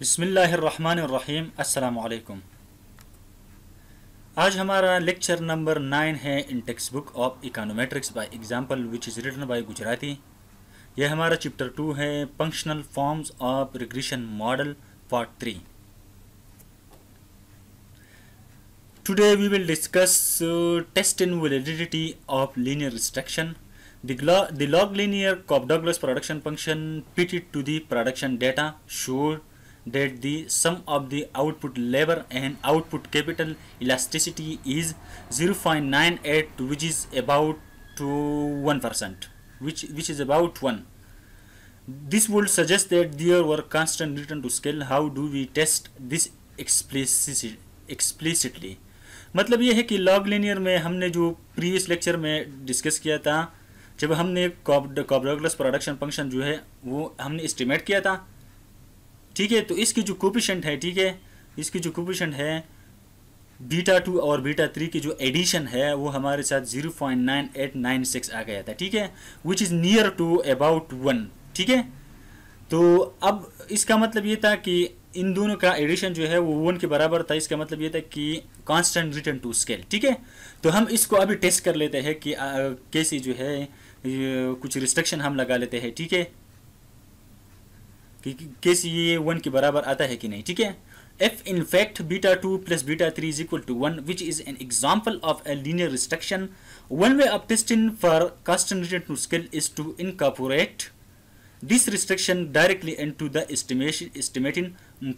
बिसमीम् अल्लाम आज हमारा लेक्चर नंबर नाइन है in text book of econometrics by example which is written by Gujarati यह हमारा चैप्टर टू है functional forms of regression model part three today we will discuss test in validity of linear restriction the log linear linear production function production to the production data production that the sum of the output labor and output capital elasticity is 0.98 which is about to 1% which which is about 1 this would suggest that there were constant return to scale how do we test this explicitly explicitly मतलब ये है कि log linear में हमने जो previous lecture में discuss किया था जब हमने कॉब कॉब्रोगलस प्रोडक्शन फंक्शन जो है वो हमने इस्टीमेट किया था ठीक है तो इसकी जो कोपिशेंट है ठीक है इसकी जो कोपिशेंट है बीटा टू और बीटा थ्री की जो एडिशन है वो हमारे साथ zero point nine eight nine six आ गया था ठीक है which is near to about one ठीक है तो अब इसका मतलब ये था कि इन दोनों का एडिशन जो है वो वन के बराबर था इसका मतलब ये था कि कांस्टेंट रिटर्न टू स्केल ठीक है तो हम इसको अभी टेस्ट कर लेते हैं कि कैसे जो है कुछ रिस्ट्रिक्शन हम लगा लेते हैं ठीक है कि केस ये वन के बराबर आता है कि नहीं ठीक है if in fact beta 2 plus beta 3 is equal to 1 which is an example of a linear restriction one way of testing for constitution to scale is to incorporate this restriction directly into the estimation estimating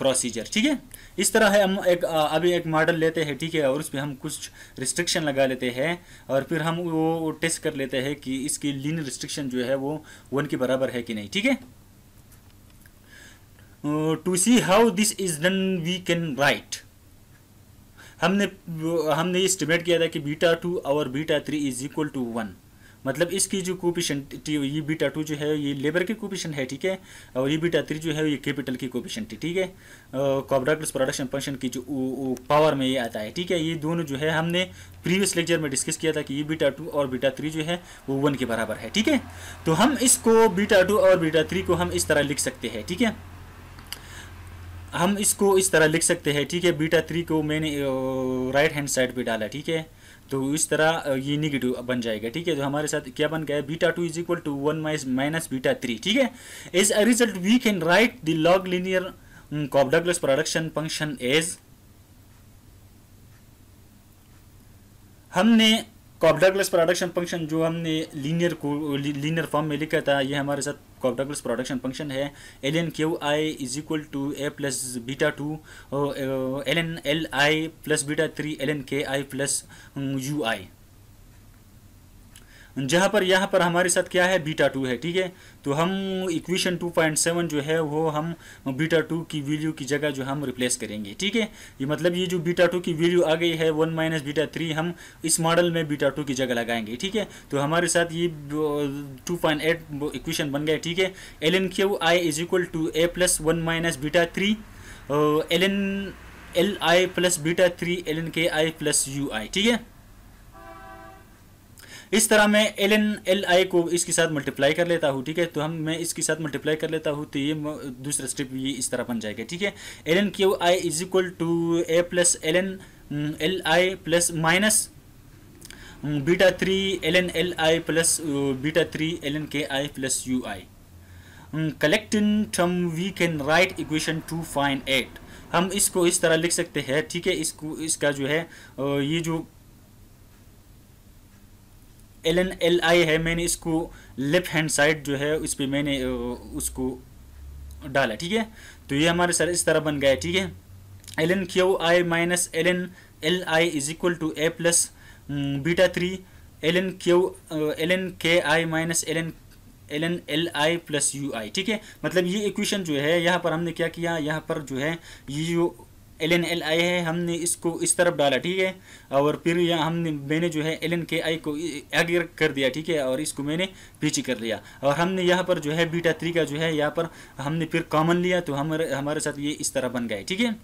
procedure ठीक है इस तरह है हम एक अभी एक model लेते हैं ठीक है और उस पर हम कुछ रिस्ट्रिक्शन लगा लेते हैं और फिर हम वो टेस्ट कर लेते हैं कि इसकी लीन रिस्ट्रिक्शन जो है वो वन के बराबर है कि नहीं ठीक है to see how this is done we can write हमने हमने ये एस्टिमेट किया था कि बीटा टू और beta three is equal to one मतलब इसकी जो कोपिशन ये बीटा टू जो है ये लेबर की कोपिशन है ठीक है और ये बीटा थ्री जो है ये कैपिटल की कोपिशन थी ठीक है कॉब्राक्ट प्रोडक्शन फंक्शन की जो पावर में ये आता है ठीक है ये दोनों जो है हमने प्रीवियस लेक्चर में डिस्कस किया था कि ये बीटा टू और बीटा थ्री जो है वो वन के बराबर है ठीक है तो हम इसको बीटा टू और बीटा थ्री को हम इस तरह लिख सकते हैं ठीक है थीके? हम इसको इस तरह लिख सकते हैं ठीक है बीटा थ्री को मैंने राइट हैंड साइड पे डाला ठीक है तो इस तरह ये निगेटिव बन जाएगा ठीक है तो हमारे साथ क्या बन गया beta two is equal to one minus beta three ठीक है as a result we can write the log linear Cobb Douglas production function as हमने कॉबडगलस प्रोडक्शन फंक्शन जो हमने लीनियर को लीनियर फॉर्म में लिखा था ये हमारे साथ कॉप्टोकल्स प्रोडक्शन फंक्शन है L N Q I is equal to A plus beta two L N L I plus beta three L N K I plus U आई जहाँ पर यहाँ पर हमारे साथ क्या है बीटा टू है ठीक है तो हम इक्वेशन 2.7 जो है वो हम बीटा टू की वैल्यू की जगह जो हम रिप्लेस करेंगे ठीक है ये मतलब ये जो बीटा टू की वैल्यू आ गई है वन माइनस बीटा थ्री हम इस मॉडल में बीटा टू की जगह लगाएंगे ठीक है तो हमारे साथ ये 2.8 इक्वेशन बन गया ठीक है L N Q I is equal to A plus one minus beta three L N L I plus beta three L N K I plus U I ठीक है इस तरह मैं एल एन एल आई को इसके साथ मल्टीप्लाई कर लेता हूँ ठीक है तो हम मैं इसके साथ मल्टीप्लाई कर लेता हूँ तो ये दूसरा स्टेप ये इस तरह बन जाएगा ठीक है L N Q I is equal to A plus L N L I plus minus beta three L N L I plus beta three L N K I plus U I collecting term we can write equation two fine eight हम इसको इस तरह लिख सकते हैं ठीक है इसको इसका जो है ये जो एल एन एल आई है मैंने इसको लेफ्ट हैंड साइड जो है उस पर मैंने उसको डाला ठीक है तो ये हमारे सर इस तरह बन गया ठीक है L N Q I minus L N L I is equal to A plus beta three L N Q L N K I minus L N L N L I plus U I ठीक है मतलब ये equation जो है यहाँ पर हमने क्या किया यहाँ पर जो है ये जो एल एन एल आई है हमने इसको इस तरफ डाला ठीक है और फिर यहाँ हमने मैंने जो है एल एन के आई को आगे कर दिया ठीक है और इसको मैंने पीछे कर लिया और हमने यहाँ पर जो है बीटा थ्री का जो है यहाँ पर हमने फिर कॉमन लिया तो हमारे हमारे साथ ये इस तरह बन गए ठीक है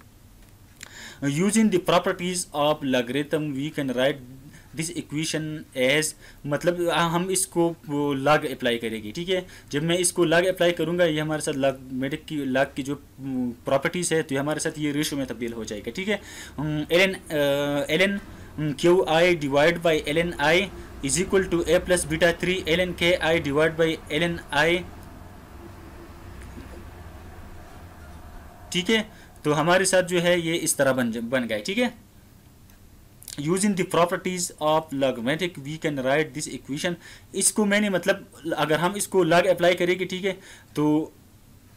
using the properties of logarithm we can write this equation as मतलब हम इसको लग अप्लाई करेंगे ठीक है जब मैं इसको लग अप्लाई करूंगा ये हमारे साथ लग मेडिक की लग की जो प्रॉपर्टीज़ है तो ये हमारे साथ ये रेशो में तब्दील हो जाएगा ठीक है L N L N Q I divide by L N I is equal to A plus beta three L N K I divide by L N I ठीक है तो हमारे साथ जो है ये इस तरह बन बन गए ठीक है using the properties of logarithm we can write this equation इसको मैंने मतलब अगर हम इसको लग अप्लाई करेंगे ठीक है तो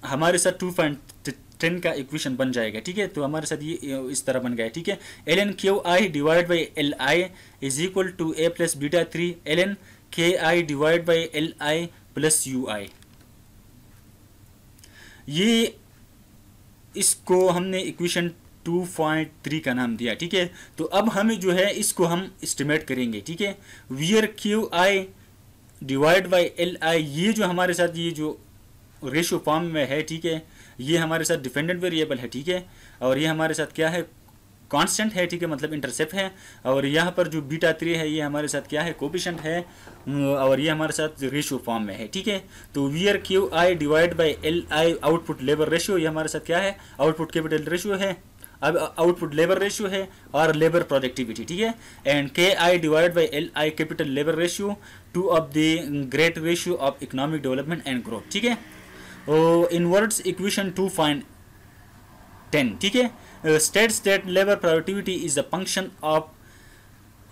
हमारे साथ टू पॉइंट टेन का इक्वेशन बन जाएगा ठीक है तो हमारे साथ ये इस तरह बन गया ठीक है L N Q I divide by L I is equal to A plus beta three L N K I divide by L I plus U I ये इसको हमने इक्वेशन 2.3 का नाम दिया ठीक है तो अब हमें जो है इसको हम इस्टीमेट करेंगे ठीक है where Q I divide by L I ये जो हमारे साथ ये जो रेशो फॉर्म में है ठीक है ये हमारे साथ डिपेंडेंट वेरिएबल है ठीक है और ये हमारे साथ क्या है कांस्टेंट है ठीक है मतलब इंटरसेप्ट है और यहाँ पर जो बीटा थ्री है ये हमारे साथ क्या है कोपिशेंट है और ये हमारे साथ रेशियो फॉर्म में है ठीक है तो we are Q I divide by L I output labour ratio ये हमारे साथ क्या है आउटपुट कैपिटल रेशियो है अब आउटपुट लेबर रेशियो है और लेबर प्रोडक्टिविटी ठीक है and K I divide by L I capital labour ratio two of the great ratio of economic development and growth ठीक है in words equation two find ten ठीक है state state labour productivity is a function of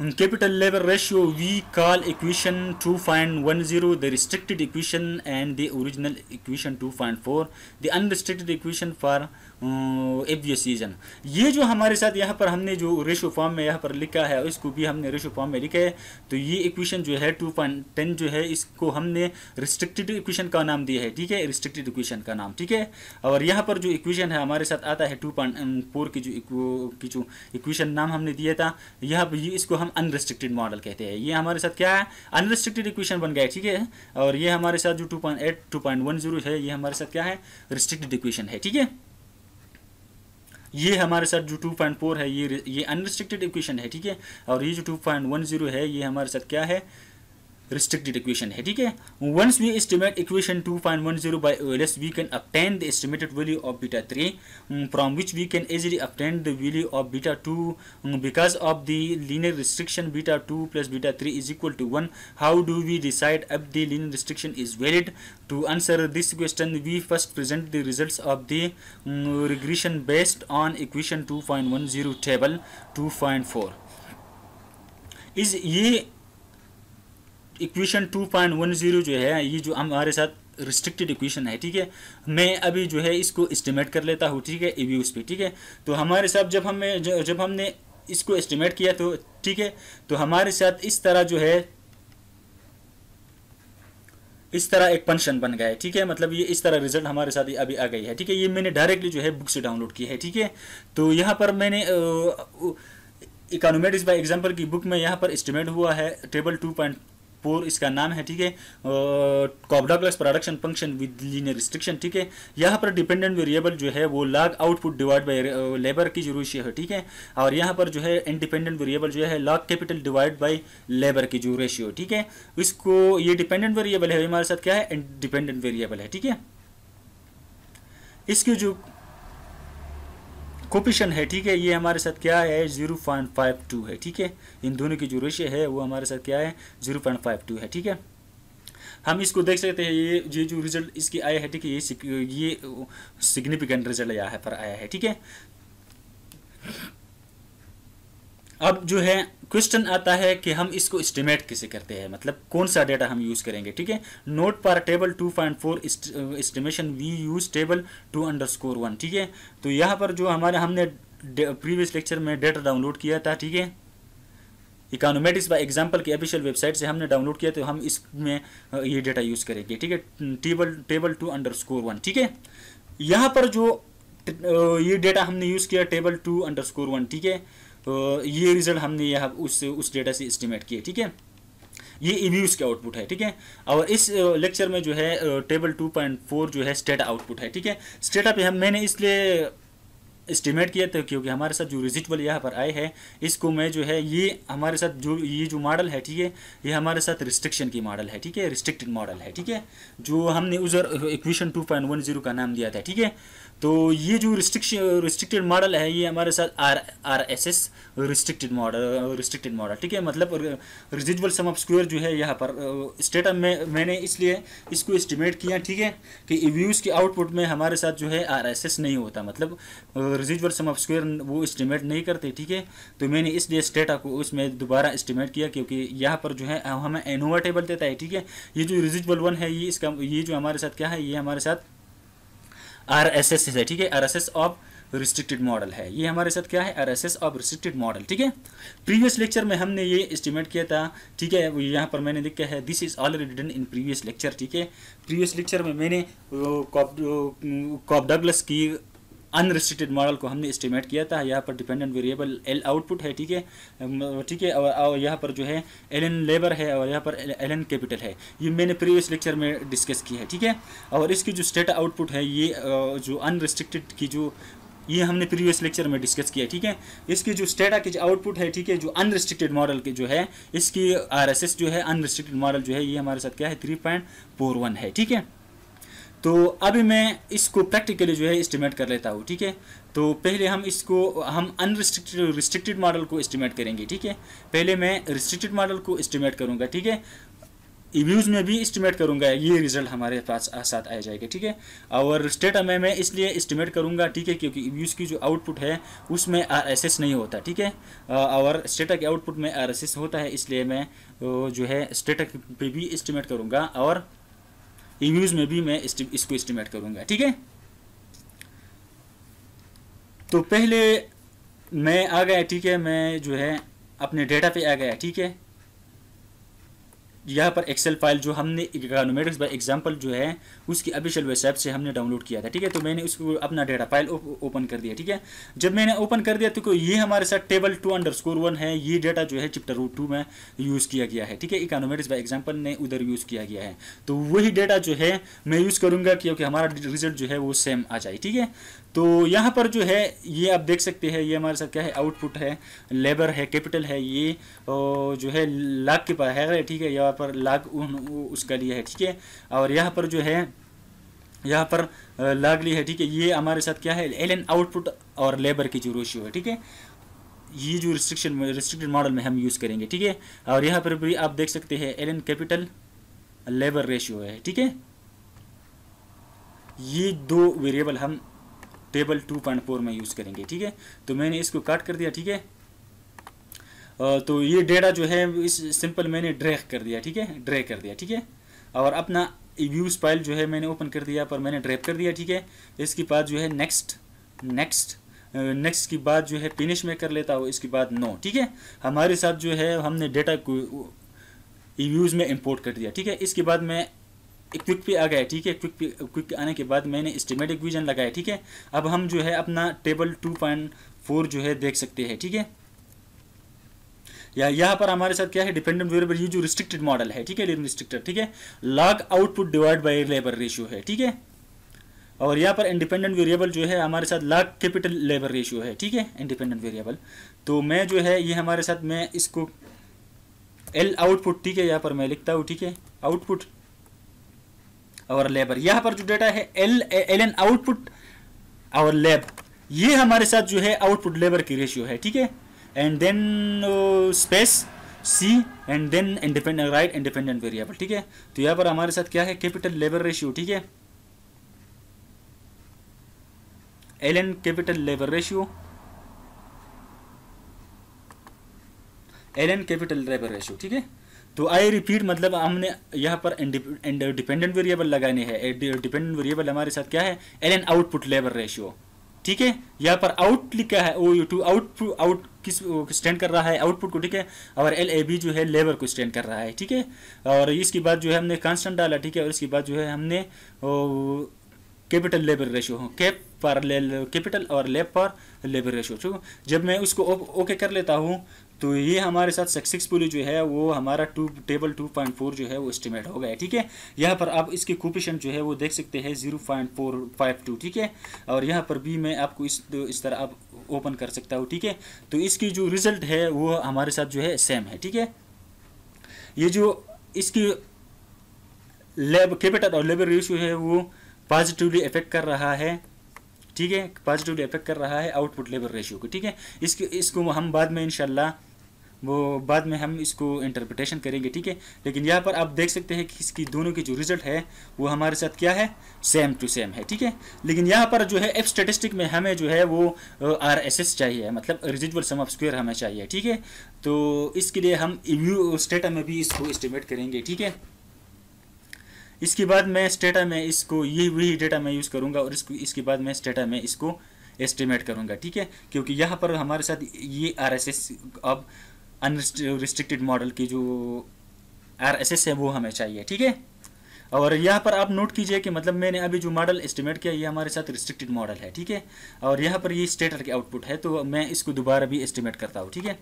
capital labour ratio we call equation two find one zero the restricted equation and the original equation two find four the unrestricted equation for every season ये जो हमारे साथ यहाँ पर हमने जो ratio form में यहाँ पर लिखा है इसको भी हमने रेशो फॉर्म में लिखा है तो ये इक्वेशन जो है टू पॉइंट टेन जो है इसको हमने रिस्ट्रिक्टेड इक्वेशन का नाम दिया है ठीक है रिस्ट्रिक्टेड इक्वेशन का नाम ठीक है और यहाँ पर जो इक्वेशन है हमारे साथ आता है टू पॉइंट फोर की जो की जो इक्वेशन नाम हमने दिया था यहाँ पर इसको हम अनरिस्ट्रिक्टेड मॉडल कहते हैं ये हमारे साथ क्या है अनरिस्ट्रिक्टेड इक्वेशन बन गया ठीक है और ये हमारे साथ जो two point eight two point one zero है ये हमारे साथ क्या है रिस्ट्रिक्टेड इक्वेशन है ठीक है ये हमारे साथ जो टू पॉइंट फोर है ये ये अनरिस्ट्रिक्टेड इक्वेशन है ठीक है और ये जो टू पॉइंट वन जीरो है ये हमारे साथ क्या है restricted equation है ठीक है once we estimate equation 2.10 by OLS we can obtain the estimated value of beta 3 from which we can easily obtain the value of beta 2 because of the linear restriction beta 2 plus beta 3 is equal to 1 how do we decide if the linear restriction is valid to answer this question we first present the results of the regression based on equation 2.10 table 2.4 is ये equation 2.10 जो है ये जो हमारे साथ restricted equation है ठीक है मैं अभी जो है इसको एस्टिमेट कर लेता हूँ ठीक है उस पर ठीक है तो हमारे साथ जब हमें जब हमने इसको एस्टिमेट किया तो ठीक है तो हमारे साथ इस तरह जो है इस तरह एक फंक्शन बन गया है ठीक है मतलब ये इस तरह रिजल्ट हमारे साथ अभी आ गई है ठीक है ये मैंने डायरेक्टली जो है बुक से डाउनलोड की है ठीक है तो यहाँ पर मैंने इकोनॉमेटिक्स बाय एग्जांपल की बुक में यहाँ पर एस्टिमेट हुआ है टेबल टू पॉइंट पोर इसका नाम है ठीक है Cobb Douglas production function with linear restriction ठीक है यहाँ पर डिपेंडेंट वेरिएबल जो है वो log output divide by labour की जरूरत है ठीक है और यहाँ पर जो है इंडिपेंडेंट वेरिएबल जो है log capital divide by labour की जो रेशियो ठीक है इसको ये डिपेंडेंट वेरिएबल है हमारे साथ क्या है इंडिपेंडेंट वेरिएबल है ठीक है इसके जो कोपिशन है ठीक है ये हमारे साथ क्या है जीरो पॉइंट फाइव टू है ठीक है इन दोनों की जो रेशियो है वो हमारे साथ क्या है जीरो पॉइंट फाइव टू है ठीक है हम इसको देख सकते हैं ये ये जो रिजल्ट इसकी आया है ठीक है ये ये सिग्निफिकेंट रिजल्ट यहाँ पर आया है ठीक है अब जो है क्वेश्चन आता है कि हम इसको इस्टीमेट कैसे करते हैं मतलब कौन सा डेटा हम यूज़ करेंगे ठीक है नोट पर table 2.4 point four estimation we use table two underscore one ठीक है तो यहाँ पर जो हमारे हमने प्रीवियस लेक्चर में डेटा डाउनलोड किया था ठीक है इकोनोमेटिक्स बाय एग्जाम्पल की ऑफिशियल वेबसाइट से हमने डाउनलोड किया तो हम इसमें ये डेटा यूज़ करेंगे ठीक है table table two underscore one ठीक है यहाँ पर जो ये डेटा हमने यूज़ किया table two underscore one ठीक है तो ये रिजल्ट हमने यहाँ उस उस डेटा से इस्टीमेट किया ठीक है ये इम्यूज के आउटपुट है ठीक है और इस लेक्चर में जो है टेबल 2.4 जो है स्टेटा आउटपुट है ठीक है स्टेटा पे हम मैंने इसलिए इस्टीमेट किया था क्योंकि हमारे साथ जो रिजिटबल यहाँ पर आए हैं इसको मैं जो है ये हमारे साथ जो ये जो मॉडल है ठीक है ये हमारे साथ रिस्ट्रिक्शन की मॉडल है ठीक है रिस्ट्रिक्टेड मॉडल है ठीक है जो हमने उधर इक्वेशन 2.10 का नाम दिया था ठीक है तो ये जो रिस्ट्रिक्शन रिस्ट्रिक्टेड मॉडल है ये हमारे साथ R R S S restricted model restricted model ठीक है मतलब रिजिजल सम ऑफ स्क्वायर जो है यहाँ पर स्टेट में मैंने इसलिए इसको एस्टिमेट किया ठीक है कि व्यूज़ के आउटपुट में हमारे साथ जो है आर एस एस नहीं होता मतलब रिजिजल सम ऑफ स्क्वायर वो इस्टीमेट नहीं करते ठीक है तो मैंने इसलिए स्टेटा को उसमें दोबारा इस्टीमेट किया क्योंकि यहाँ पर जो है हमें एनोवा टेबल देता है ठीक है ये जो रिजिजल वन है ये इसका ये जो हमारे साथ क्या है ये हमारे साथ आर एस एस है ठीक है R S S of restricted model है ये हमारे साथ क्या है R S S of restricted model ठीक है प्रीवियस लेक्चर में हमने ये एस्टिमेट किया था ठीक है वो यहाँ पर मैंने लिखा है this is already done in previous lecture ठीक है प्रीवियस लेक्चर में मैंने कॉप कॉप डगलस की अनरिस्ट्रिक्टेड मॉडल को हमने इस्टीमेट किया था यहाँ पर डिपेंडेंट वेरिएबल एल आउटपुट है ठीक है ठीक है और, और यहाँ पर जो है एल एन लेबर है और यहाँ पर एल एन कैपिटल है ये मैंने प्रीवियस लेक्चर में डिस्कस की है ठीक है और इसकी जो स्टेट आउटपुट है ये जो अनरिस्ट्रिक्टेड की जो ये हमने प्रीवियस लेक्चर में डिस्कस किया ठीक है इसकी जो स्टेटा की जो आउटपुट है ठीक है जो अनरिस्ट्रिक्टेड मॉडल की जो है इसकी आरएसएस जो है अनरिस्ट्रिक्टेड मॉडल जो है ये हमारे साथ क्या है थ्री पॉइंट फोर वन है ठीक है तो अभी मैं इसको प्रैक्टिकली जो है इस्टीमेट कर लेता हूँ ठीक है तो पहले हम इसको हम अनरिस्ट्रिक्टेड रिस्ट्रिक्टेड मॉडल को इस्टीमेट करेंगे ठीक है पहले मैं रिस्ट्रिक्टेड मॉडल को इस्टीमेट करूँगा ठीक है इव्यूज़ में भी इस्टीमेट करूँगा ये रिजल्ट हमारे पास साथ आ जाएगा ठीक है और स्टेटा में मैं इसलिए इस्टीमेट करूँगा ठीक है क्योंकि व्यूज़ की जो आउटपुट है उसमें आर एस एस नहीं होता ठीक है और स्टेटा के आउटपुट में आर एस एस होता है इसलिए मैं जो है स्टेटक पे भी इस्टीमेट करूँगा और ईव्यूज में भी मैं इसको एस्टिमेट करूंगा ठीक है तो पहले मैं आ गया ठीक है मैं जो है अपने डेटा पे आ गया ठीक है यहाँ पर एक्सेल फाइल जो हमने इकोनोमेटिक्स बाई एग्जाम्पल जो है उसकी ऑफिशियल वेबसाइट से हमने डाउनलोड किया था ठीक है तो मैंने उसको अपना डेटा फाइल ओपन कर दिया ठीक है जब मैंने ओपन कर दिया तो ये हमारे साथ table two underscore one है ये डेटा जो है चिप्टर टू में यूज़ किया गया है ठीक है इकोनोमेटिक्स बाई एग्जाम्पल ने उधर यूज़ किया गया है तो वही डेटा जो है मैं यूज़ करूँगा क्योंकि हमारा रिजल्ट जो है वो सेम आ जाए ठीक है तो यहाँ पर जो है ये आप देख सकते हैं ये हमारे साथ क्या है आउटपुट है लेबर है कैपिटल है ये जो है लाख के पास है ठीक है यहाँ पर लाख उसका लिया है ठीक है और यहाँ पर जो है यहाँ पर लाग ली है ठीक है ये हमारे साथ क्या है एल एन आउटपुट और लेबर की जो रेशियो है ठीक है ये जो रिस्ट्रिक्शन रिस्ट्रिक्टेड मॉडल में हम यूज़ करेंगे ठीक है और यहाँ पर भी आप देख सकते हैं L N capital labour ratio है ठीक है ये दो वेरिएबल हम टेबल टू पॉइंट फोर में यूज़ करेंगे ठीक है तो मैंने इसको काट कर दिया ठीक है तो ये डेटा जो है इस सिंपल मैंने ड्रैग कर दिया ठीक है ड्रैग कर दिया ठीक है और अपना व्यूज़ फाइल जो है मैंने ओपन कर दिया पर मैंने ड्रैप कर दिया ठीक है इसके बाद जो है नेक्स्ट नेक्स्ट नेक्स्ट की बात जो है फिनिश में कर लेता हूँ इसके बाद नो ठीक है हमारे साथ जो है हमने डेटा को व्यूज़ में इंपोर्ट कर दिया ठीक है इसके बाद मैं क्विक पे आ गया ठीक है क्विक पे क्विक आने के बाद मैंने एस्टिमेटिक विजन लगाया ठीक है अब हम जो है अपना टेबल टू पॉइंट फोर जो है देख सकते हैं ठीक है या यहाँ पर हमारे साथ क्या है डिपेंडेंट वेरिएबल ये जो रिस्ट्रिक्टेड मॉडल है ठीक है रिस्ट्रिक्टेड ठीक है log output divide by labour ratio है ठीक है और यहाँ पर इंडिपेंडेंट वेरिएबल जो है हमारे साथ लाख कैपिटल लेबर रेशियो है ठीक है इंडिपेंडेंट वेरिएबल तो मैं जो है ये हमारे साथ मैं इसको एल आउटपुट ठीक है यहाँ पर मैं लिखता हूँ ठीक है आउटपुट आवर लेबर यहाँ पर जो डेटा है L L N output over lab ये हमारे साथ जो है आउटपुट लेबर की रेशियो है ठीक है and then space C and then independent right independent variable ठीक है तो यहाँ पर हमारे साथ क्या है कैपिटल लेबर रेशियो ठीक है L N capital labour ratio L N capital labour ratio ठीक है तो आई रिपीट मतलब हमने यहाँ पर डिपेंडेंट वेरिएबल लगाने हैं डिपेंडेंट वेरिएबल हमारे साथ क्या है L N output labour ratio ठीक है यहाँ पर आउट लिखा है ओ टू आउट आउट किस स्टैंड कर रहा है आउटपुट को ठीक है और एल ए बी जो है लेबर को स्टैंड कर रहा है ठीक है और इसके बाद जो है हमने कांस्टेंट डाला ठीक है और इसके बाद जो है हमने कैपिटल लेबर रेशियो कैप पर कैपिटल और लेब पर लेबर रेशियो ठीक जब मैं उसको ओके कर लेता हूँ तो ये हमारे साथ सक्सेसफुली जो है वो हमारा two table two point four जो है वो एस्टिमेट हो गया ठीक है यहाँ पर आप इसके कोपिशन जो है वो देख सकते हैं zero point four five two ठीक है और यहाँ पर भी मैं आपको इस इस तरह आप ओपन कर सकता हूँ ठीक है तो इसकी जो रिजल्ट है वो हमारे साथ जो है सेम है ठीक है ये जो इसकी लेब कैपिटल और लेबर रेशियो है वो पॉजिटिवली इफेक्ट कर रहा है ठीक है पॉजिटिवली इफेक्ट कर रहा है आउटपुट लेबर रेशियो को ठीक है इसके इसको हम बाद में इनशाला वो बाद में हम इसको इंटरप्रिटेशन करेंगे ठीक है लेकिन यहाँ पर आप देख सकते हैं कि इसकी दोनों की जो रिजल्ट है वो हमारे साथ क्या है सेम टू सेम है ठीक है लेकिन यहाँ पर जो है एफ स्टेटिस्टिक में हमें जो है वो आर एस एस चाहिए मतलब रिजिटल सम ऑफ स्क्वेयर हमें चाहिए ठीक है तो इसके लिए हम यू स्टेटा में भी इसको एस्टिमेट करेंगे ठीक है इसके बाद मैं स्टेटा में इसको ये वही डेटा मैं यूज़ करूँगा और इसको इसके बाद मैं स्टेटा में इसको एस्टिमेट करूँगा ठीक है क्योंकि यहाँ पर हमारे साथ ये आर एस एस अब अनरिस्ट्रिक्टेड मॉडल की जो आर एस एस है वो हमें चाहिए ठीक है और यहाँ पर आप नोट कीजिए कि मतलब मैंने अभी जो मॉडल एस्टिमेट किया ये हमारे साथ रिस्ट्रिक्टेड मॉडल है ठीक है और यहाँ पर ये स्टेटर के आउटपुट है तो मैं इसको दोबारा भी एस्टिमेट करता हूँ ठीक है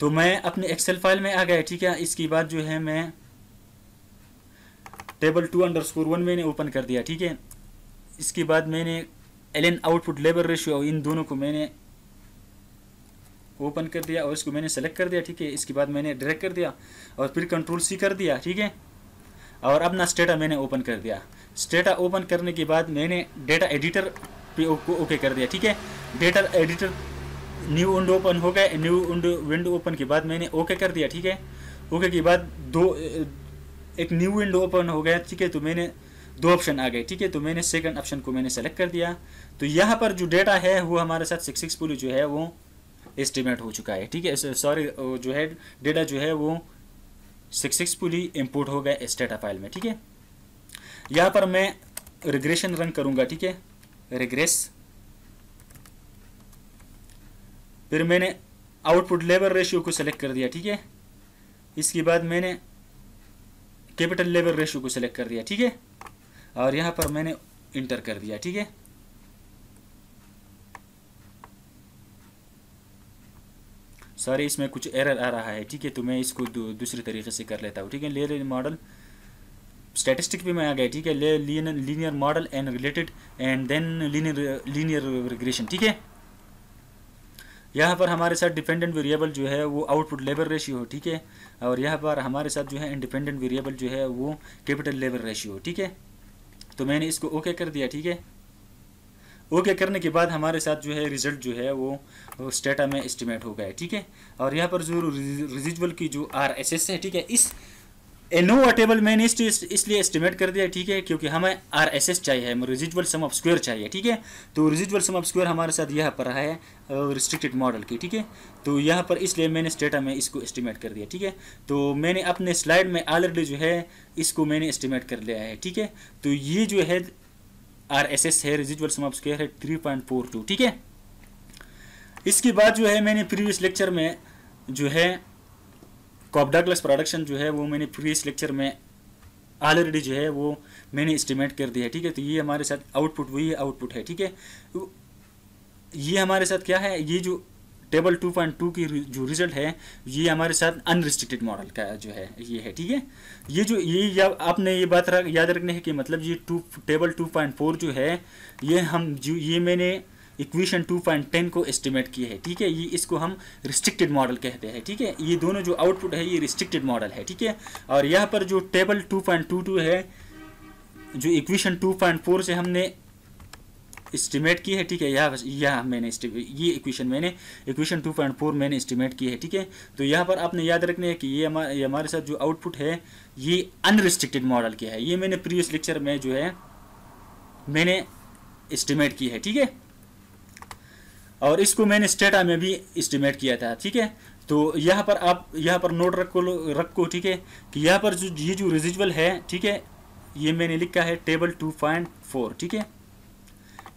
तो मैं अपने एक्सेल फाइल में आ गया ठीक है इसके बाद जो है मैं table two underscore one मैंने ओपन कर दिया ठीक है इसके बाद मैंने L N output labour ratio इन दोनों को मैंने ओपन कर दिया और इसको मैंने सेलेक्ट कर दिया ठीक है इसके बाद मैंने ड्रैग कर दिया और फिर कंट्रोल सी कर दिया ठीक है और अपना स्टेटा मैंने ओपन कर दिया स्टेटा ओपन करने के बाद मैंने डेटा एडिटर पे को ओके कर दिया ठीक है data editor new window open हो गया न्यू विंडो ओपन के बाद मैंने ओके कर दिया ठीक है ओके के बाद दो एक न्यू विंडो ओपन हो गया ठीक है तो मैंने दो ऑप्शन आ गए ठीक है तो मैंने सेकंड ऑप्शन को मैंने सेलेक्ट कर दिया तो यहाँ पर जो डेटा है वो हमारे साथ सक्सेसफुली जो है वो एस्टिमेट हो चुका है ठीक है सॉरी जो है डेटा जो है वो सक्सेसफुली इम्पोर्ट हो गया इस डेटा फाइल में ठीक है यहाँ पर मैं रिग्रेशन रन करूँगा ठीक है रिग्रेस फिर मैंने आउटपुट लेबर रेशियो को सेलेक्ट कर दिया ठीक है इसके बाद मैंने कैपिटल लेबर रेशियो को सेलेक्ट कर दिया ठीक है और यहाँ पर मैंने इंटर कर दिया ठीक है सॉरी इसमें कुछ एरर आ रहा है ठीक है तो मैं इसको दूसरे तरीके से कर लेता हूँ ठीक है लेयर मॉडल स्टेटिस्टिक भी मैं आ गया ठीक है linear model and related and then linear linear regression ठीक है यहाँ पर हमारे साथ डिपेंडेंट वेरिएबल जो है वो आउटपुट लेबर रेशियो ठीक है और यहाँ पर हमारे साथ जो है इंडिपेंडेंट वेरिएबल जो है वो कैपिटल लेबर रेशियो ठीक है तो मैंने इसको ओके okay कर दिया ठीक है ओके करने के बाद हमारे साथ जो है रिजल्ट जो है वो स्टेटा में एस्टिमेट हो गया ठीक है और यहाँ पर जो रिजिजल की जो आर एस एस है ठीक है इस एनोवा टेबल मैंने इसलिए एस्टिमेट कर दिया ठीक है क्योंकि हमें आर एस एस चाहिए हमें रिजिजल सम ऑफ स्क्वेयर चाहिए ठीक है तो रिजिजल सम ऑफ स्क्वेयर हमारे साथ यहाँ पर रहा है रिस्ट्रिक्टेड मॉडल की ठीक है तो यहाँ पर इसलिए मैंने स्टेटा में इसको एस्टिमेट कर दिया ठीक है तो मैंने अपने स्लाइड में ऑलरेडी जो है इसको मैंने एस्टिमेट कर लिया है ठीक है तो ये जो है आर एस एस है रिजिजुअल सम ऑफ स्क्वायर है थ्री पॉइंट फोर टू ठीक है इसके बाद जो है मैंने प्रीवियस लेक्चर में जो है कॉपडाग्लस प्रोडक्शन जो है वो मैंने प्रीवियस लेक्चर में ऑलरेडी जो है वो मैंने इस्टीमेट कर दिया है ठीक है तो ये हमारे साथ आउटपुट वही आउटपुट है ठीक है ये हमारे साथ क्या है ये जो टेबल टू पॉइंट टू की जो रिजल्ट है ये हमारे साथ अनरिस्ट्रिक्टेड मॉडल का जो है ये है ठीक है ये जो ये या, आपने ये बात रख, याद रखने है कि मतलब ये two table two point four जो है ये हम जो ये मैंने इक्वेशन 2.10 को एस्टिमेट किया है ठीक है ये इसको हम रिस्ट्रिक्टेड मॉडल कहते हैं ठीक है ये दोनों जो आउटपुट है ये रिस्ट्रिक्टेड मॉडल है ठीक है और यहाँ पर जो टेबल टू है जो इक्वेशन 2.4 से हमने इस्टीमेट की है ठीक है यह यह मैंने ये इक्वेशन मैंने इक्वेशन 2.4 मैंने इस्टीमेट की है ठीक है तो यहाँ पर आपने याद रखना है कि ये हमारे हमारे साथ जो आउटपुट है ये अनरिस्ट्रिक्टेड मॉडल की है ये मैंने प्रीवियस लेक्चर में जो है मैंने इस्टीमेट की है ठीक है और इसको मैंने स्टेटा में भी इस्टीमेट किया था ठीक है तो यहाँ पर आप यहाँ पर नोट रखो रखो ठीक है कि यहाँ पर जो ये जो रिजिजल है ठीक है ये मैंने लिखा है टेबल टू पॉइंट फोर ठीक है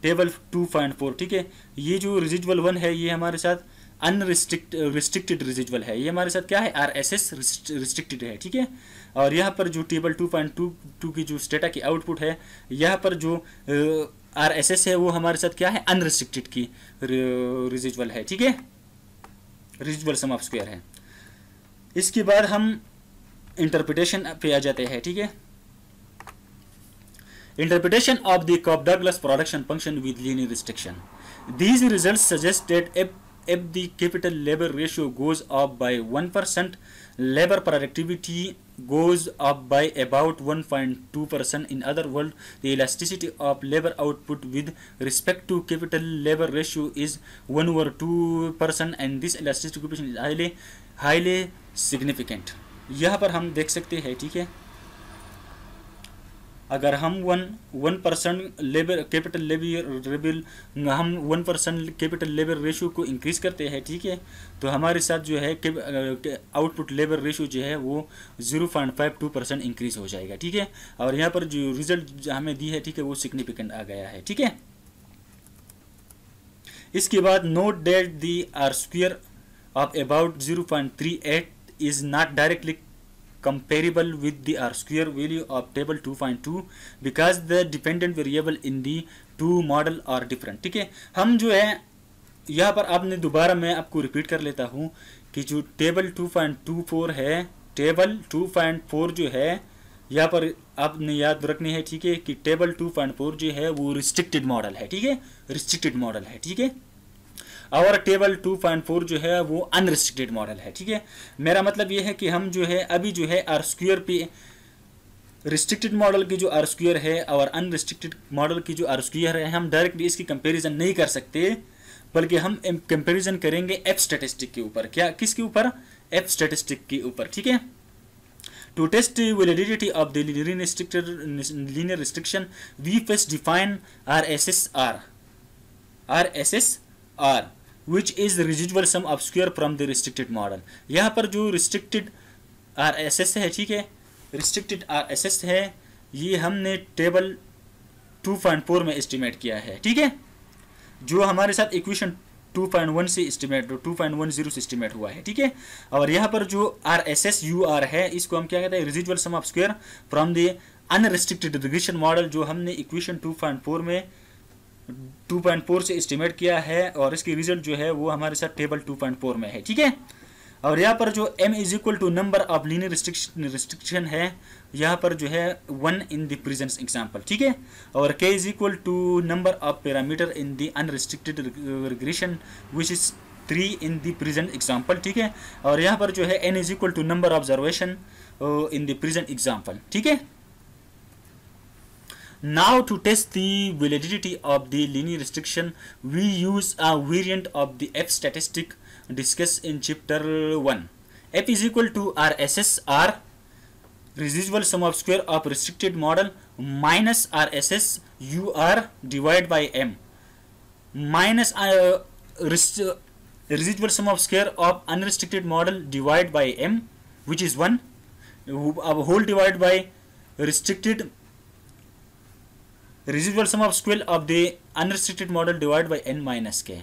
टेबल टू पॉइंट फोर ठीक है ये जो रिजिजल वन है ये हमारे साथ अनरिस्ट्रिक्ट रिस्ट्रिक्टेड रिजिजल है ये हमारे साथ क्या है आर एस एस रिस्ट्रिक्टेड है ठीक है और यहाँ पर जो table two point two two की जो स्टेटा की आउटपुट है यहाँ पर जो आर एस एस है वो हमारे साथ क्या है अनरिस्ट्रिक्टेड की रिजिजल है ठीक है रिजिजल सम ऑफ स्क्वेयर है इसके बाद हम इंटरप्रिटेशन पे आ जाते हैं ठीक है थीके? Interpretation of the Cobb-Douglas production function with linear restriction. These results suggest that if, if the capital labor ratio goes up by 1%, labor productivity goes up by about 1.2%. In other world the elasticity of labor output with respect to capital labor ratio is 1 over 2% and this elasticity coefficient is highly highly significant. यहाँ पर हम देख सकते हैं ठीक है अगर हम one one percent labour capital labour रेबिल हम one percent capital labour ratio को इंक्रीज करते हैं ठीक है तो हमारे साथ जो है आउटपुट लेबर रेशो जो है वो zero point five two percent increase हो जाएगा ठीक है और यहाँ पर जो रिजल्ट हमें दी है ठीक है वो सिग्निफिकेंट आ गया है ठीक है इसके बाद note that the R of about zero point three eight is not directly comparable with the R square value of table 2.2 because the dependent variable in the two model are different ठीक है हम जो है यहाँ पर आपने दोबारा मैं आपको रिपीट कर लेता हूँ कि जो टेबल 2.24 है टेबल 2.4 जो है यहाँ पर आपने याद रखनी है ठीक है कि टेबल 2.4 जो है वो रिस्ट्रिक्टेड मॉडल है ठीक है रिस्ट्रिक्टेड मॉडल है ठीक है और टेबल 2.4 जो है वो अनरिस्ट्रिक्टेड मॉडल है ठीक है मेरा मतलब ये है कि हम जो है अभी जो है आर स्क्र पे रिस्ट्रिक्टेड मॉडल की जो आर स्क्र है और अनरिस्ट्रिक्टेड मॉडल की जो आर स्क्र है हम डायरेक्टली इसकी कंपेरिजन नहीं कर सकते बल्कि हम कंपेरिजन करेंगे एफ स्टेटिस्टिक के ऊपर क्या किसके ऊपर एफ स्टेटिस्टिक के ऊपर ठीक है to test validity of the restriction we first define R S S R R S S R which is residual sum of square from the restricted model यहाँ पर जो रिस्ट्रिक्टेड आर एस एस है ठीक है रिस्ट्रिक्टेड आर एस एस है ये हमने table two point four में एस्टिमेट किया है ठीक है जो हमारे साथ इक्वेशन टू पॉइंट वन से estimate two point one zero से एस्टिमेट हुआ है ठीक है और यहाँ पर जो R S S U R है इसको हम क्या कहते हैं residual sum of square from the unrestricted regression model जो हमने इक्वेशन टू पॉइंट फोर में 2.4 से इस्टीमेट किया है और इसकी रिजल्ट जो है वो हमारे साथ टेबल 2.4 में है ठीक है और यहाँ पर जो m is equal to number of linear restriction restriction है यहाँ पर जो है one in the presence example ठीक है और k is equal to number of parameter in the unrestricted regression which is three in the present example ठीक है और यहाँ पर जो है n is equal to number observation in the present example ठीक है Now to test the validity of the linear restriction, we use a variant of the F statistic discussed in chapter 1. F is equal to RSSR residual sum of square of restricted model minus RSS UR divided by M minus uh, uh, residual sum of square of unrestricted model divided by M which is 1 uh, whole divided by restricted residual sum of square of the unrestricted model divide by N minus K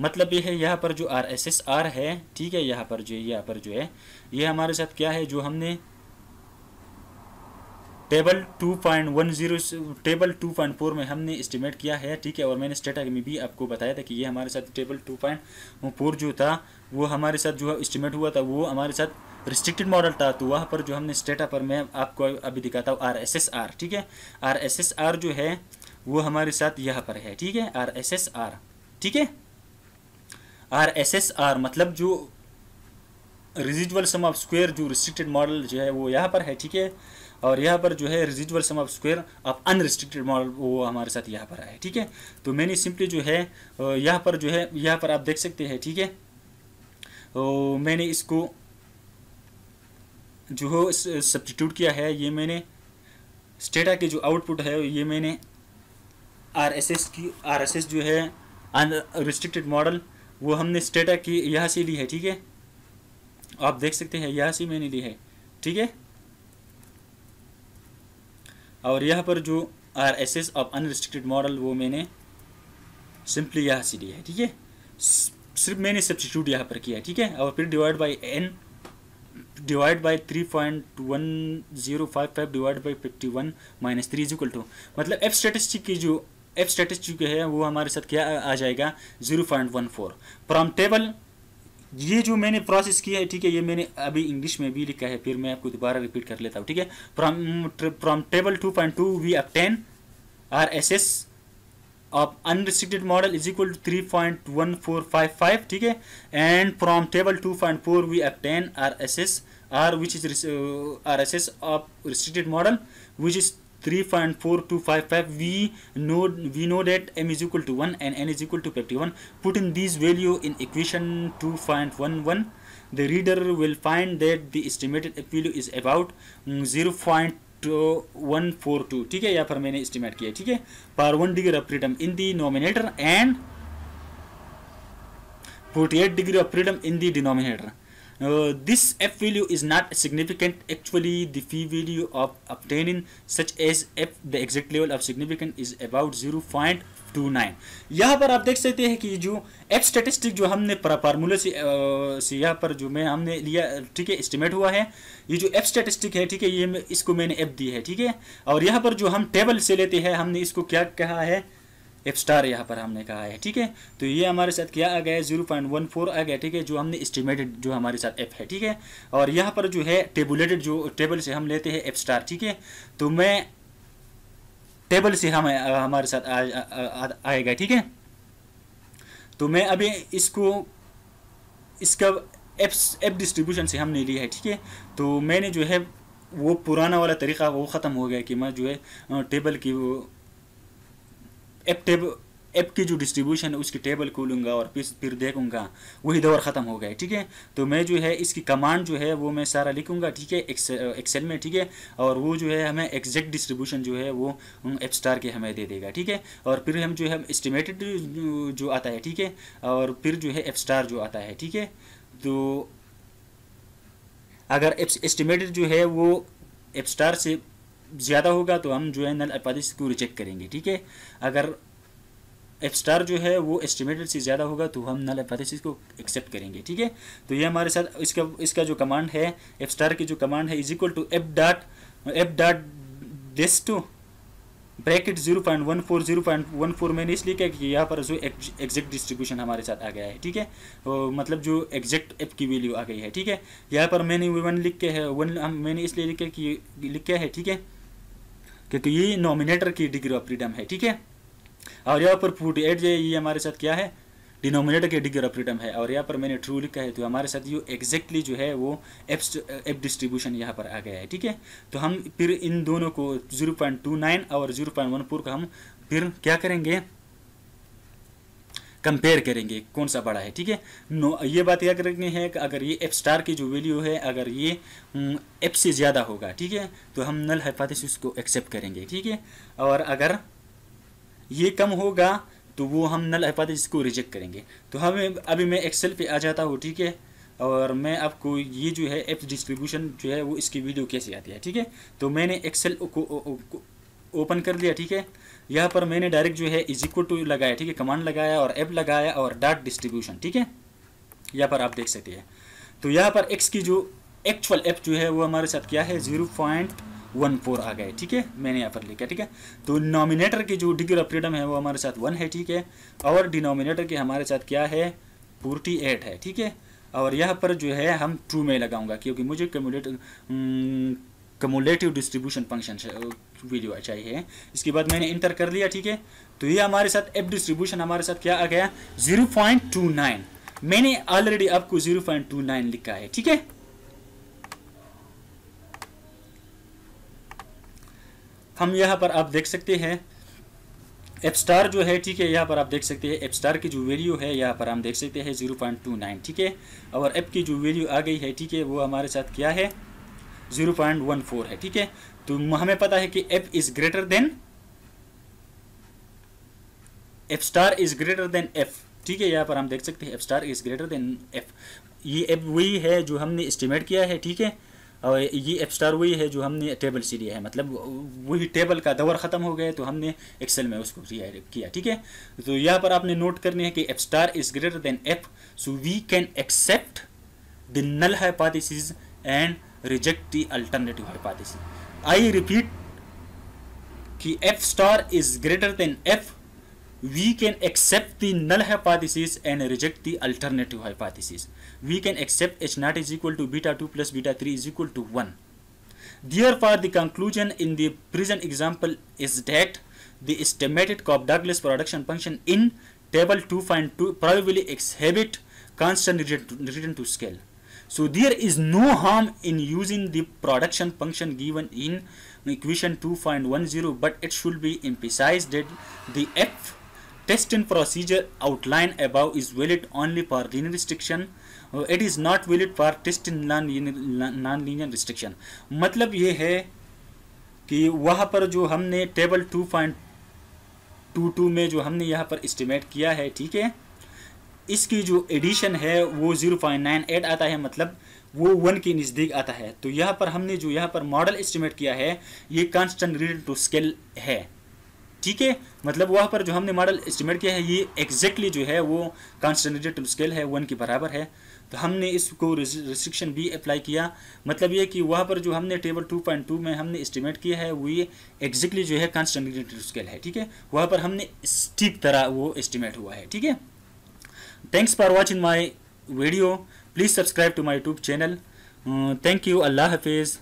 मतलब ये है यहाँ पर जो R S S are है ठीक है यहाँ पर जो यहाँ पर जो है ये हमारे साथ क्या है जो हमने table two point one zero table two point four में हमने इस्टीमेट किया है ठीक है और मैंने स्टेटा में भी आपको बताया था कि ये हमारे साथ टेबल टू पॉइंट फोर जो था वो हमारे साथ जो है इस्टीमेट हुआ था वो हमारे साथ रिस्ट्रिक्टेड मॉडल था तो वहाँ पर जो हमने स्टेटा पर मैं आपको अभी दिखाता हूँ आर एस एस आर ठीक है आर एस एस आर जो है वो हमारे साथ यहाँ पर है ठीक है आर एस एस आर ठीक है आर एस एस आर मतलब जो रिजिजल सम ऑफ स्क्वेयर जो रिस्ट्रिक्टेड मॉडल जो है वो यहाँ पर है ठीक है और यहाँ पर जो है residual sum of square of unrestricted model वो हमारे साथ यहाँ पर है ठीक है तो मैंने सिंपली जो है यहाँ पर जो है यहाँ पर आप देख सकते हैं ठीक है तो मैंने इसको जो सब्सटीट्यूट किया है ये मैंने स्टेटा के जो आउटपुट है ये मैंने आर एस एस की आर एस एस जो है रिस्ट्रिक्टेड मॉडल वो हमने स्टेटा की यहाँ से ली है ठीक है आप देख सकते हैं यहाँ से मैंने ली है ठीक है और यहाँ पर जो R S S of unrestricted model वो मैंने सिंपली यहाँ से लिया है ठीक है सिर्फ मैंने सब्सिट्यूट यहाँ पर किया है ठीक है और फिर divide by N divide by three point one zero five five divide by fifty one minus three is two मतलब एफ स्टेटिस्टिक की जो एफ स्टेटिस्टिक है वो हमारे साथ क्या आ जाएगा zero point one four from table ये जो मैंने प्रोसेस किया है ठीक है ये मैंने अभी इंग्लिश में भी लिखा है फिर मैं आपको दोबारा रिपीट कर लेता हूँ ठीक है from from table two point two we ten R S S of model is equal to three point one four five five ठीक है and from table two point four we table ten R S S or which is uh, RSS of restricted model which is 3.4255 we know we know that m is equal to 1 and n is equal to 51 put in these value in equation 2.11 the reader will find that the estimated value is about 0.2 one four two ठीक है या फिर मैंने estimate किया ठीक है for one degree of freedom in the nominator and forty eight degree of freedom in the denominator uh, this f value is not significant actually the p value of obtaining such as f the exact level of significant is about 0.29 यहाँ पर आप देख सकते हैं कि जो F statistic जो हमने फार्मूले से, uh, से यहाँ पर जो मैं हमने लिया ठीक है एस्टिमेट हुआ है ये जो एफ स्टेटिस्टिक है ठीक है ये इसको मैंने एफ दी है ठीक है और यहाँ पर जो हम टेबल से लेते हैं हमने इसको क्या कहा है एफ स्टार यहाँ पर हमने कहा है ठीक है तो ये हमारे साथ क्या आ गया है जीरो पॉइंट वन फोर आ गया ठीक है जो हमने एस्टिमेटेड जो हमारे साथ एफ है ठीक है और यहाँ पर जो है टेबुलेटेड जो टेबल से हम लेते हैं एफ स्टार ठीक है तो मैं टेबल से हम हमारे साथ आएगा ठीक है तो मैं अभी इसको इसका एफ एप डिस्ट्रीब्यूशन से हमने लिया है ठीक है तो मैंने जो है वो पुराना वाला तरीका वो ख़त्म हो गया कि मैं जो है टेबल की वो एप टेब ऐप की जो डिस्ट्रीब्यूशन है उसकी टेबल खोलूँगा और फिर फिर देखूँगा वही दौर ख़त्म हो गया ठीक है तो मैं जो है इसकी कमांड जो है वो मैं सारा लिखूँगा ठीक है एक्सेल में ठीक है और वो जो है हमें एग्जैक्ट डिस्ट्रीब्यूशन जो है वो एप स्टार के हमें दे देगा ठीक है और फिर हम जो है एस्टिमेटेड जो आता है ठीक है और फिर जो है एप स्टार जो आता है ठीक है तो अगर एस्टिमेटेड जो है वो एप स्टार से ज़्यादा होगा तो हम जो है नल अपालिस को रिजेक्ट करेंगे ठीक है अगर एफ स्टार जो है वो एस्टिमेटेड से ज़्यादा होगा तो हम नल हाइपोथेसिस को एक्सेप्ट करेंगे ठीक है तो ये हमारे साथ इसका इसका जो कमांड है एफ स्टार की जो कमांड है is equal to F dot F dot dist two bracket zero point one four zero point one four मैंने इसलिए क्या कि यहाँ पर जो एग्जैक्ट डिस्ट्रीब्यूशन हमारे साथ आ गया है ठीक है तो मतलब जो एग्जैक्ट एप की वैल्यू आ गई है ठीक है यहाँ पर मैंने वन लिख के है वन मैंने इसलिए लिखा कि लिख के है ठीक है क्योंकि ये नॉमिनेटर की डिग्री ऑफ फ्रीडम है ठीक है और यहाँ पर फोर्टी एट जो ये हमारे साथ क्या है डिनोमिनेटर की डिग्री ऑफ फ्रीडम है और यहाँ पर मैंने ट्रू लिखा है तो हमारे साथ ये एग्जैक्टली जो है वो एप एप डिस्ट्रीब्यूशन यहाँ पर आ गया है ठीक है तो हम फिर इन दोनों को नाइन और फोर को हम फिर क्या करेंगे कंपेयर करेंगे कौन सा बड़ा है ठीक है नो ये बात याद रखनी है कि अगर ये एफ स्टार की जो वैल्यू है अगर ये एफ हम्म, से ज़्यादा होगा ठीक है तो हम नल हाइपोथेसिस को एक्सेप्ट करेंगे ठीक है और अगर ये कम होगा तो वो हम नल हाइपोथेसिस को रिजेक्ट करेंगे तो हमें अभी मैं एक्सेल पे आ जाता हूँ ठीक है और मैं आपको ये जो है एफ डिस्ट्रीब्यूशन जो है वो इसकी वीडियो कैसे आती है ठीक है तो मैंने एक्सेल को ओपन कर लिया ठीक है यहाँ पर मैंने डायरेक्ट जो है इज इक्वल टू लगाया ठीक है कमांड लगाया और एप लगाया और डाट डिस्ट्रीब्यूशन ठीक है यहाँ पर आप देख सकते हैं तो यहाँ पर एक्स की जो एक्चुअल एप जो है वो हमारे साथ क्या है जीरो पॉइंट वन फोर आ गए ठीक है मैंने यहाँ पर लिखा ठीक है तो नॉमिनेटर की जो डिग्री ऑफ फ्रीडम है वो हमारे साथ वन है ठीक है और डिनोमिनेटर के हमारे साथ क्या है फोर्टी एट है ठीक है और यहाँ पर जो है हम ट्रू में लगाऊंगा क्योंकि मुझे cumulate cumulative distribution function video अच्छा चाहिए इसके बाद मैंने इंटर कर लिया ठीक है तो ये हमारे साथ एप डिस्ट्रीब्यूशन हमारे साथ क्या आ गया जीरो पॉइंट टू नाइन मैंने ऑलरेडी आपको जीरो पॉइंट टू नाइन लिखा है ठीक है हम यहाँ पर आप देख सकते हैं एप स्टार जो है ठीक है यहाँ पर आप देख सकते हैं एप स्टार की जो वैल्यू है यहाँ पर हम देख सकते हैं जीरो पॉइंट टू नाइन ठीक है और ऐप की जो वैल्यू आ गई है ठीक है वो हमारे साथ क्या है जीरो पॉइंट वन फोर है ठीक है तो हमें पता है कि F is greater than F star is greater than F ठीक है यहाँ पर हम देख सकते हैं F star is greater than F ये एफ वही है जो हमने इस्टीमेट किया है ठीक है और ये एफ स्टार वही है जो हमने टेबल से लिया है मतलब वही टेबल का दौर ख़त्म हो गया तो हमने एक्सेल में उसको किया ठीक है तो यहाँ पर आपने नोट करनी है कि F star is greater than F so we can accept the null hypothesis and reject the alternative hypothesis I repeat कि f star is greater than f, we can accept the null hypothesis and reject the alternative hypothesis. We can accept h naught is equal to beta 2 plus beta 3 is equal to 1. Therefore, the conclusion in the present example is that the estimated Cobb-Douglas production function in table 2.2 probably exhibit constant return to, to scale. so there is no harm in using the production function given in equation 2.10 but it should be emphasized that the f testing procedure outlined above is valid only for linear restriction it is not valid for testing non-linear non -linear restriction मतलब ये है कि वहाँ पर जो हमने table 2.22 में जो हमने यहाँ पर इस्टीमेट किया है ठीक है इसकी जो एडिशन है वो जीरो पॉइंट नाइन एट आता है मतलब वो वन के नज़दीक आता है तो यहाँ पर हमने जो यहाँ पर मॉडल एस्टिमेट किया है ये कांस्टेंट रिलेटेड टू स्केल है ठीक है मतलब वहाँ पर जो हमने मॉडल एस्टिमेट किया है ये एग्जैक्टली जो है वो कांस्टेंट रिलेटेड टू स्केल है वन के बराबर है तो हमने इसको रिस्ट्रिक्शन भी अप्लाई किया मतलब ये कि वहाँ पर जो हमने टेबल 2.2 में हमने इस्टीमेट किया है वो ये एग्जैक्टली जो है कांस्टेंट रिलेटेड स्केल है ठीक है वहाँ पर हमने स्टीप तरह वो एस्टिमेट हुआ है ठीक है Thanks for watching my video. Please subscribe to my YouTube channel. Uh, thank you. Allah Hafiz.